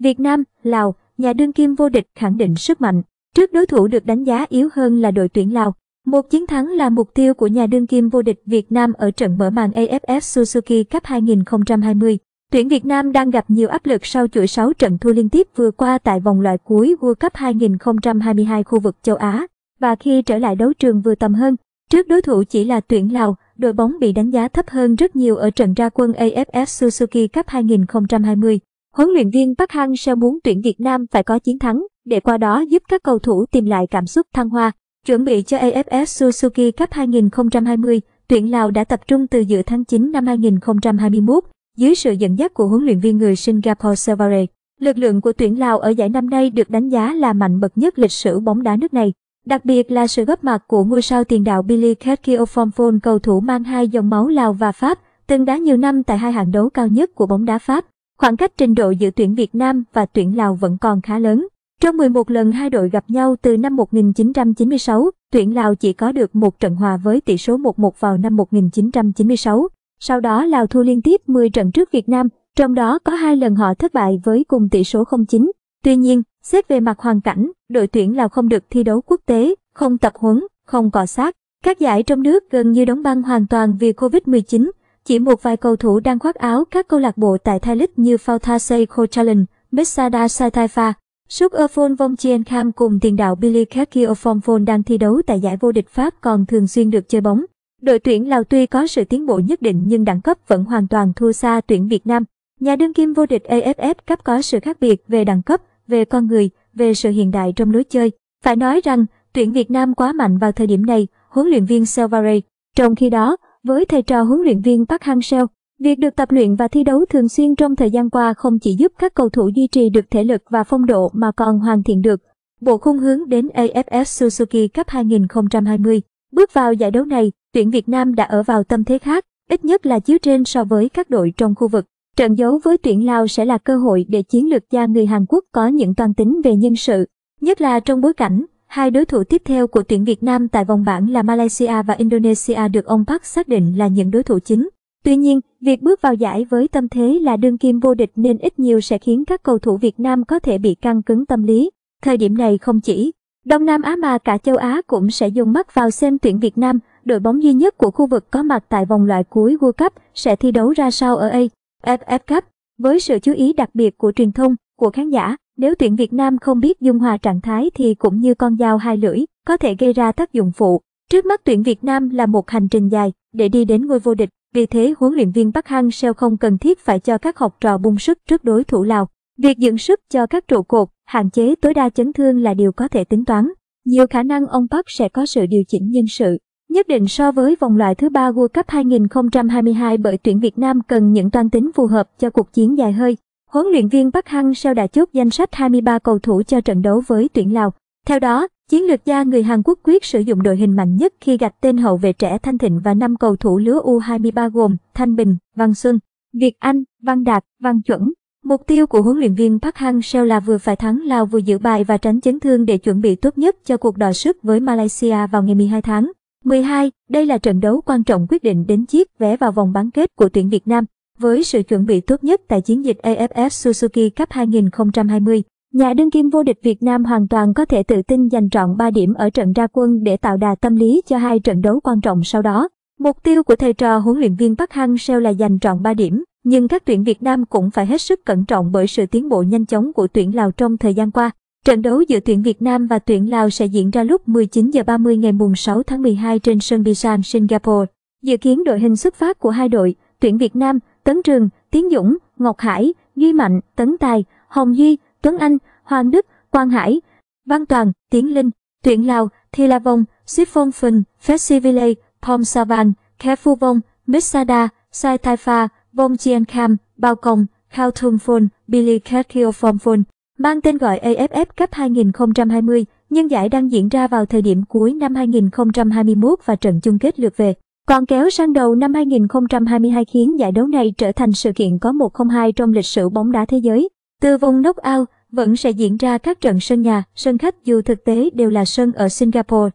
Việt Nam, Lào, nhà đương kim vô địch khẳng định sức mạnh, trước đối thủ được đánh giá yếu hơn là đội tuyển Lào. Một chiến thắng là mục tiêu của nhà đương kim vô địch Việt Nam ở trận mở màn AFF Suzuki Cup 2020. Tuyển Việt Nam đang gặp nhiều áp lực sau chuỗi 6 trận thua liên tiếp vừa qua tại vòng loại cuối World Cup 2022 khu vực châu Á và khi trở lại đấu trường vừa tầm hơn, trước đối thủ chỉ là tuyển Lào, đội bóng bị đánh giá thấp hơn rất nhiều ở trận ra quân AFF Suzuki Cup 2020. Huấn luyện viên Park Hang-seo muốn tuyển Việt Nam phải có chiến thắng, để qua đó giúp các cầu thủ tìm lại cảm xúc thăng hoa. Chuẩn bị cho AFF Suzuki Cup 2020, tuyển Lào đã tập trung từ giữa tháng 9 năm 2021 dưới sự dẫn dắt của huấn luyện viên người Singapore Savare. Lực lượng của tuyển Lào ở giải năm nay được đánh giá là mạnh bậc nhất lịch sử bóng đá nước này. Đặc biệt là sự góp mặt của ngôi sao tiền đạo Billy Ketkiofomphone cầu thủ mang hai dòng máu Lào và Pháp, từng đá nhiều năm tại hai hạng đấu cao nhất của bóng đá Pháp. Khoảng cách trình độ giữa tuyển Việt Nam và tuyển Lào vẫn còn khá lớn. Trong 11 lần hai đội gặp nhau từ năm 1996, tuyển Lào chỉ có được một trận hòa với tỷ số 1-1 vào năm 1996. Sau đó Lào thua liên tiếp 10 trận trước Việt Nam, trong đó có hai lần họ thất bại với cùng tỷ số 0-9. Tuy nhiên, xét về mặt hoàn cảnh, đội tuyển Lào không được thi đấu quốc tế, không tập huấn, không cọ sát. Các giải trong nước gần như đóng băng hoàn toàn vì Covid-19, chỉ một vài cầu thủ đang khoác áo các câu lạc bộ tại Thái League như Faltasey Kochalan, Messada Saitaifa, Sukerfon Vongchien Kham cùng tiền đạo Billy Kakiofonfon đang thi đấu tại giải vô địch Pháp còn thường xuyên được chơi bóng. Đội tuyển Lào tuy có sự tiến bộ nhất định nhưng đẳng cấp vẫn hoàn toàn thua xa tuyển Việt Nam. Nhà đương kim vô địch AFF Cup có sự khác biệt về đẳng cấp, về con người, về sự hiện đại trong lối chơi. Phải nói rằng, tuyển Việt Nam quá mạnh vào thời điểm này, huấn luyện viên Selvare. Trong khi đó, với thầy trò huấn luyện viên Park Hang-seo, việc được tập luyện và thi đấu thường xuyên trong thời gian qua không chỉ giúp các cầu thủ duy trì được thể lực và phong độ mà còn hoàn thiện được bộ khung hướng đến AFF Suzuki Cup 2020. Bước vào giải đấu này, tuyển Việt Nam đã ở vào tâm thế khác, ít nhất là chiếu trên so với các đội trong khu vực. Trận đấu với tuyển Lào sẽ là cơ hội để chiến lược gia người Hàn Quốc có những toan tính về nhân sự, nhất là trong bối cảnh Hai đối thủ tiếp theo của tuyển Việt Nam tại vòng bảng là Malaysia và Indonesia được ông Park xác định là những đối thủ chính. Tuy nhiên, việc bước vào giải với tâm thế là đương kim vô địch nên ít nhiều sẽ khiến các cầu thủ Việt Nam có thể bị căng cứng tâm lý. Thời điểm này không chỉ Đông Nam Á mà cả châu Á cũng sẽ dùng mắt vào xem tuyển Việt Nam, đội bóng duy nhất của khu vực có mặt tại vòng loại cuối World Cup sẽ thi đấu ra sao ở AFF Cup. Với sự chú ý đặc biệt của truyền thông, của khán giả, nếu tuyển Việt Nam không biết dung hòa trạng thái thì cũng như con dao hai lưỡi, có thể gây ra tác dụng phụ. Trước mắt tuyển Việt Nam là một hành trình dài để đi đến ngôi vô địch, vì thế huấn luyện viên Park Hang-seo không cần thiết phải cho các học trò bung sức trước đối thủ Lào. Việc dưỡng sức cho các trụ cột, hạn chế tối đa chấn thương là điều có thể tính toán. Nhiều khả năng ông Park sẽ có sự điều chỉnh nhân sự, nhất định so với vòng loại thứ ba World Cup 2022 bởi tuyển Việt Nam cần những toan tính phù hợp cho cuộc chiến dài hơi. Huấn luyện viên Park Hang-seo đã chốt danh sách 23 cầu thủ cho trận đấu với tuyển Lào. Theo đó, chiến lược gia người Hàn Quốc quyết sử dụng đội hình mạnh nhất khi gạch tên hậu vệ trẻ Thanh Thịnh và 5 cầu thủ lứa U23 gồm Thanh Bình, Văn Xuân, Việt Anh, Văn Đạt, Văn Chuẩn. Mục tiêu của huấn luyện viên Park Hang-seo là vừa phải thắng Lào vừa giữ bài và tránh chấn thương để chuẩn bị tốt nhất cho cuộc đọ sức với Malaysia vào ngày 12 tháng 12. Đây là trận đấu quan trọng quyết định đến chiếc vé vào vòng bán kết của tuyển Việt Nam. Với sự chuẩn bị tốt nhất tại chiến dịch AFF Suzuki Cup 2020, nhà đương kim vô địch Việt Nam hoàn toàn có thể tự tin giành trọn 3 điểm ở trận ra quân để tạo đà tâm lý cho hai trận đấu quan trọng sau đó. Mục tiêu của thầy trò huấn luyện viên Park Hang-seo là giành trọn 3 điểm, nhưng các tuyển Việt Nam cũng phải hết sức cẩn trọng bởi sự tiến bộ nhanh chóng của tuyển Lào trong thời gian qua. Trận đấu giữa tuyển Việt Nam và tuyển Lào sẽ diễn ra lúc 19 h 30 ngày 6 tháng 12 trên sân Bishan, Singapore. Dự kiến đội hình xuất phát của hai đội, tuyển Việt Nam, Tấn Trường, Tiến Dũng, Ngọc Hải, Duy Mạnh, Tấn Tài, Hồng Duy, Tuấn Anh, Hoàng Đức, Quang Hải, Văn Toàn, Tiến Linh, Tuyển Lào, Thi La Vong, Xuyết Phong Phình, Festivile, Pom Savan, Khe Phu Vong, Missada, Sai Thai Pha, Vong Chien Kham, Bao Công, Khao Thung Phun, Billy Kakio Phong Phun, mang tên gọi AFF Cup 2020, nhưng giải đang diễn ra vào thời điểm cuối năm 2021 và trận chung kết lượt về. Còn kéo sang đầu năm 2022 khiến giải đấu này trở thành sự kiện có 102 trong lịch sử bóng đá thế giới. Từ vùng knock-out vẫn sẽ diễn ra các trận sân nhà, sân khách dù thực tế đều là sân ở Singapore.